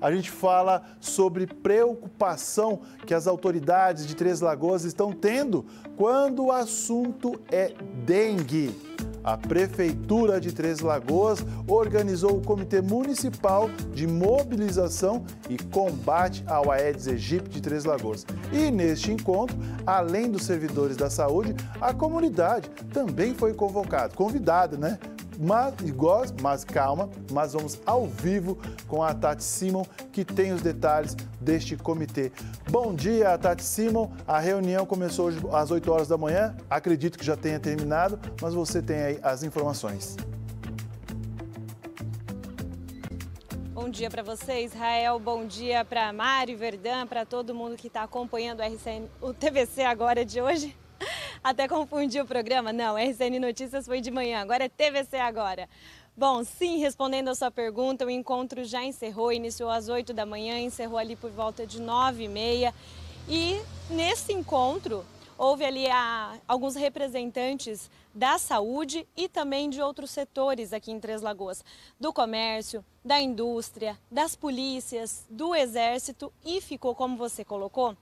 a gente fala sobre preocupação que as autoridades de Três Lagoas estão tendo quando o assunto é dengue. A Prefeitura de Três Lagoas organizou o Comitê Municipal de Mobilização e Combate ao Aedes aegypti de Três Lagoas. E neste encontro, além dos servidores da saúde, a comunidade também foi convocada, convidada, né, mas, igual, mas calma, mas vamos ao vivo com a Tati Simon, que tem os detalhes deste comitê. Bom dia, Tati Simon. A reunião começou hoje às 8 horas da manhã. Acredito que já tenha terminado, mas você tem aí as informações. Bom dia para você, Israel. Bom dia para Mário Verdão, para todo mundo que está acompanhando o, RCN, o TVC agora de hoje. Até confundi o programa. Não, RCN Notícias foi de manhã, agora é TVC agora. Bom, sim, respondendo a sua pergunta, o encontro já encerrou, iniciou às 8 da manhã, encerrou ali por volta de 9 e meia. E nesse encontro, houve ali a, alguns representantes da saúde e também de outros setores aqui em Três Lagoas, do comércio, da indústria, das polícias, do exército e ficou, como você colocou,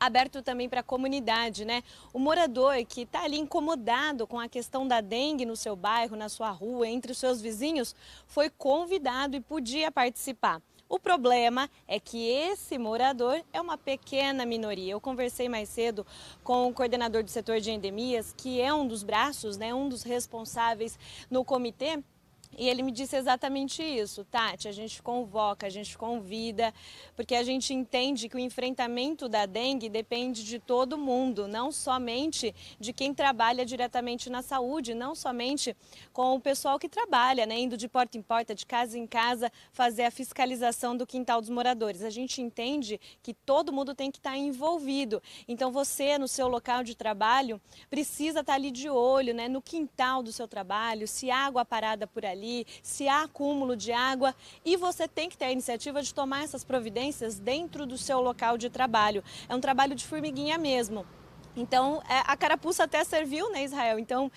aberto também para a comunidade, né? O morador que está ali incomodado com a questão da dengue no seu bairro, na sua rua, entre os seus vizinhos, foi convidado e podia participar. O problema é que esse morador é uma pequena minoria. Eu conversei mais cedo com o coordenador do setor de endemias, que é um dos braços, né, um dos responsáveis no comitê, e ele me disse exatamente isso, Tati. A gente convoca, a gente convida, porque a gente entende que o enfrentamento da dengue depende de todo mundo, não somente de quem trabalha diretamente na saúde, não somente com o pessoal que trabalha, né, indo de porta em porta, de casa em casa, fazer a fiscalização do quintal dos moradores. A gente entende que todo mundo tem que estar envolvido. Então você, no seu local de trabalho, precisa estar ali de olho, né, no quintal do seu trabalho, se há água parada por ali ali, se há acúmulo de água e você tem que ter a iniciativa de tomar essas providências dentro do seu local de trabalho. É um trabalho de formiguinha mesmo. Então, é, a carapuça até serviu, né, Israel? Então,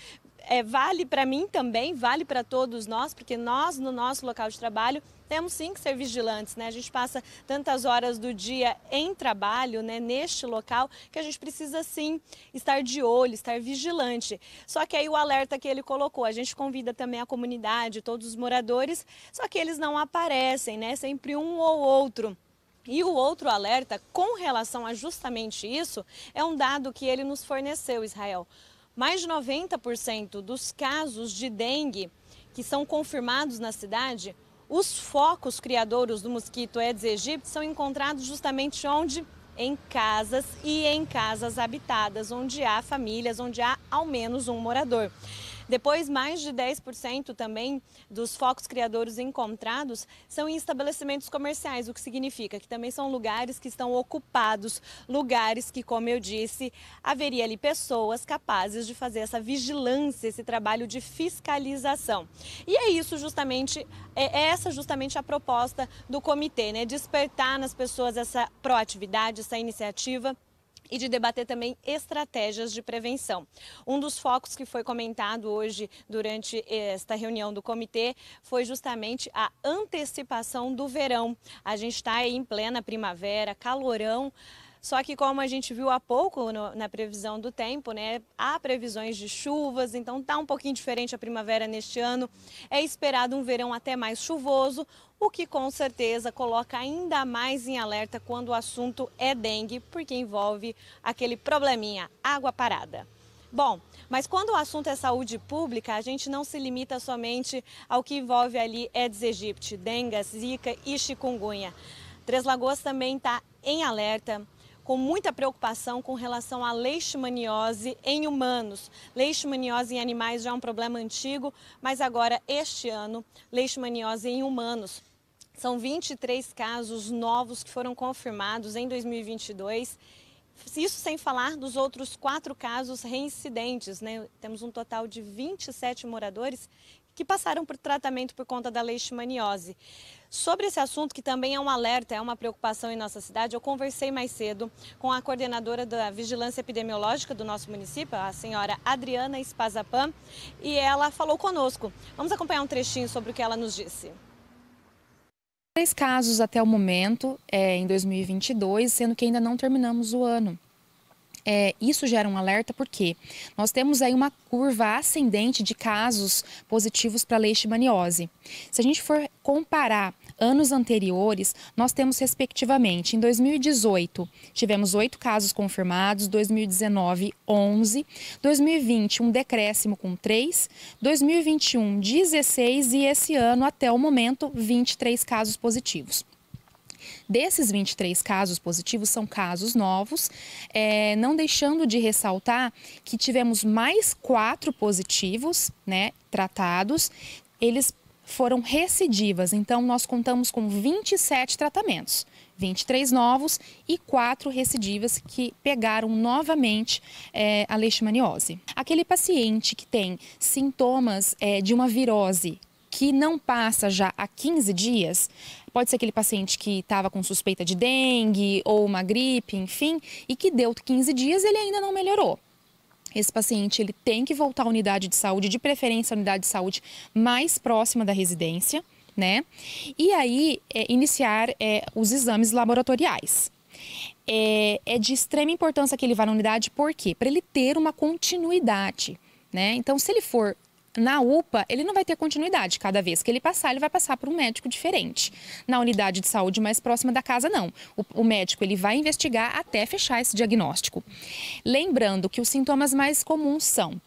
é, vale para mim também, vale para todos nós, porque nós, no nosso local de trabalho, temos sim que ser vigilantes, né? A gente passa tantas horas do dia em trabalho, né, neste local, que a gente precisa sim estar de olho, estar vigilante. Só que aí o alerta que ele colocou, a gente convida também a comunidade, todos os moradores, só que eles não aparecem, né? Sempre um ou outro. E o outro alerta com relação a justamente isso é um dado que ele nos forneceu, Israel. Mais de 90% dos casos de dengue que são confirmados na cidade, os focos criadores do mosquito Aedes aegypti são encontrados justamente onde? Em casas e em casas habitadas, onde há famílias, onde há ao menos um morador. Depois, mais de 10% também dos focos criadores encontrados são em estabelecimentos comerciais, o que significa que também são lugares que estão ocupados, lugares que, como eu disse, haveria ali pessoas capazes de fazer essa vigilância, esse trabalho de fiscalização. E é isso justamente, é, é essa justamente a proposta do comitê, né? Despertar nas pessoas essa proatividade, essa iniciativa e de debater também estratégias de prevenção. Um dos focos que foi comentado hoje durante esta reunião do comitê foi justamente a antecipação do verão. A gente está em plena primavera, calorão. Só que como a gente viu há pouco no, na previsão do tempo, né, há previsões de chuvas, então está um pouquinho diferente a primavera neste ano. É esperado um verão até mais chuvoso, o que com certeza coloca ainda mais em alerta quando o assunto é dengue, porque envolve aquele probleminha, água parada. Bom, mas quando o assunto é saúde pública, a gente não se limita somente ao que envolve ali Aedes aegypti, dengue, zika e chikungunya. Três Lagoas também está em alerta com muita preocupação com relação à leishmaniose em humanos. Leishmaniose em animais já é um problema antigo, mas agora, este ano, leishmaniose em humanos. São 23 casos novos que foram confirmados em 2022. Isso sem falar dos outros quatro casos reincidentes, né? Temos um total de 27 moradores que passaram por tratamento por conta da leishmaniose. Sobre esse assunto, que também é um alerta, é uma preocupação em nossa cidade, eu conversei mais cedo com a coordenadora da Vigilância Epidemiológica do nosso município, a senhora Adriana Espazapan, e ela falou conosco. Vamos acompanhar um trechinho sobre o que ela nos disse. Três casos até o momento, é, em 2022, sendo que ainda não terminamos o ano é, isso gera um alerta porque nós temos aí uma curva ascendente de casos positivos para leishmaniose. Se a gente for comparar anos anteriores, nós temos respectivamente, em 2018 tivemos oito casos confirmados, 2019 11, 2020 um decréscimo com 3, 2021 16 e esse ano até o momento 23 casos positivos. Desses 23 casos positivos, são casos novos, é, não deixando de ressaltar que tivemos mais quatro positivos, né, tratados. Eles foram recidivas, então nós contamos com 27 tratamentos, 23 novos e 4 recidivas que pegaram novamente é, a leishmaniose. Aquele paciente que tem sintomas é, de uma virose que não passa já há 15 dias, pode ser aquele paciente que estava com suspeita de dengue ou uma gripe, enfim, e que deu 15 dias ele ainda não melhorou. Esse paciente ele tem que voltar à unidade de saúde, de preferência à unidade de saúde mais próxima da residência, né? E aí é, iniciar é, os exames laboratoriais. É, é de extrema importância que ele vá na unidade, por quê? Para ele ter uma continuidade. Né? Então, se ele for na UPA, ele não vai ter continuidade. Cada vez que ele passar, ele vai passar por um médico diferente. Na unidade de saúde mais próxima da casa, não. O, o, médico ele vai investigar até fechar esse diagnóstico. Lembrando que os sintomas mais comuns são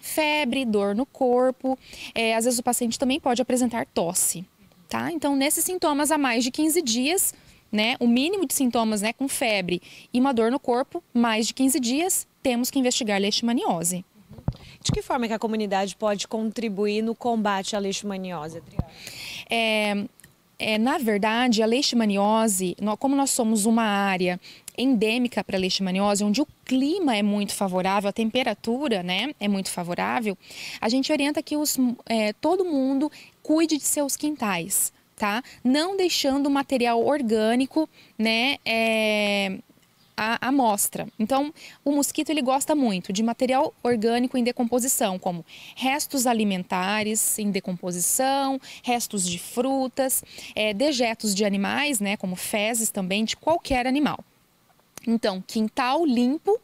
febre, dor no corpo. É, às vezes o paciente também pode apresentar tosse. Tá? Então, nesses sintomas, há mais de 15 dias, né, o mínimo de sintomas né, com febre e uma dor no corpo, mais de 15 dias, temos que investigar leishmaniose. De que forma que a comunidade pode contribuir no combate à leishmaniose, É, é, na verdade, a leishmaniose, como nós somos uma área endêmica para a leishmaniose, onde o clima é muito favorável, a temperatura né, é muito favorável, a gente orienta que os, é, todo mundo cuide de seus quintais, tá? Não deixando o material orgânico, né, é, a amostra. Então, o mosquito ele gosta muito de material orgânico em decomposição, como restos alimentares em decomposição, restos de frutas, é, dejetos de animais, né, como fezes também de qualquer animal. Então, quintal limpo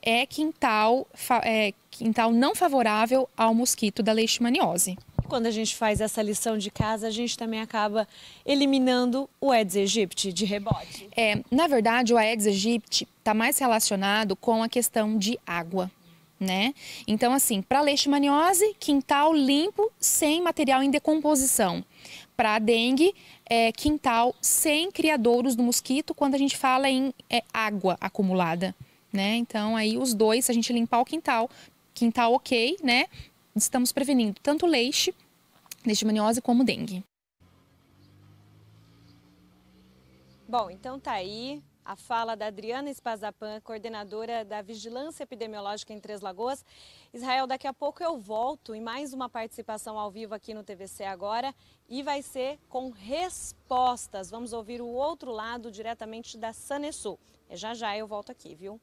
é quintal, é, quintal não favorável ao mosquito da leishmaniose. Quando a gente faz essa lição de casa, a gente também acaba eliminando o Aedes aegypti de rebote. É, na verdade, o Aedes aegypti está mais relacionado com a questão de água, né? Então, assim, para leishmaniose, quintal limpo, sem material em decomposição. Para dengue, é, quintal sem criadouros do mosquito, quando a gente fala em é, água acumulada, né? Então, aí os dois, se a gente limpar o quintal, quintal ok, né? estamos prevenindo tanto leite, leishmaniose, como dengue. Bom, então tá aí a fala da Adriana Espazapan, coordenadora da Vigilância Epidemiológica em Três Lagoas. Israel, daqui a pouco eu volto em mais uma participação ao vivo aqui no TVC agora e vai ser com respostas. Vamos ouvir o outro lado diretamente da Sanesul. É já já eu volto aqui, viu?